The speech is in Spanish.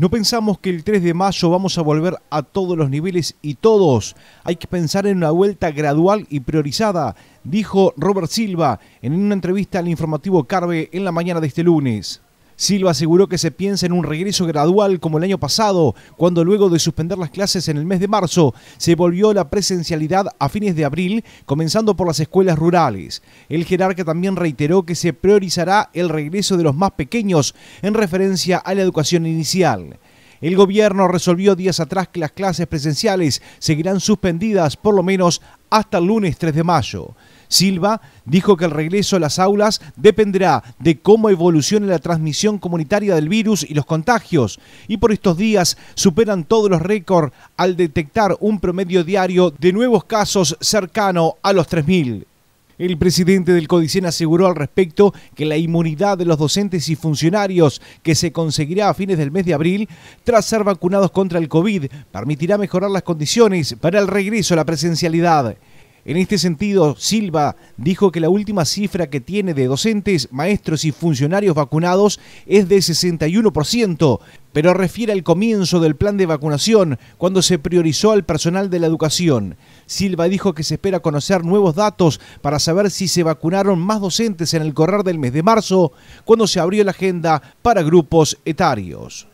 No pensamos que el 3 de mayo vamos a volver a todos los niveles y todos. Hay que pensar en una vuelta gradual y priorizada, dijo Robert Silva en una entrevista al informativo Carve en la mañana de este lunes. Silva aseguró que se piensa en un regreso gradual como el año pasado, cuando luego de suspender las clases en el mes de marzo, se volvió la presencialidad a fines de abril, comenzando por las escuelas rurales. El jerarca también reiteró que se priorizará el regreso de los más pequeños en referencia a la educación inicial. El gobierno resolvió días atrás que las clases presenciales seguirán suspendidas por lo menos hasta el lunes 3 de mayo. Silva dijo que el regreso a las aulas dependerá de cómo evolucione la transmisión comunitaria del virus y los contagios, y por estos días superan todos los récords al detectar un promedio diario de nuevos casos cercano a los 3.000. El presidente del CODICEN aseguró al respecto que la inmunidad de los docentes y funcionarios que se conseguirá a fines del mes de abril, tras ser vacunados contra el COVID, permitirá mejorar las condiciones para el regreso a la presencialidad. En este sentido, Silva dijo que la última cifra que tiene de docentes, maestros y funcionarios vacunados es de 61%, pero refiere al comienzo del plan de vacunación, cuando se priorizó al personal de la educación. Silva dijo que se espera conocer nuevos datos para saber si se vacunaron más docentes en el correr del mes de marzo, cuando se abrió la agenda para grupos etarios.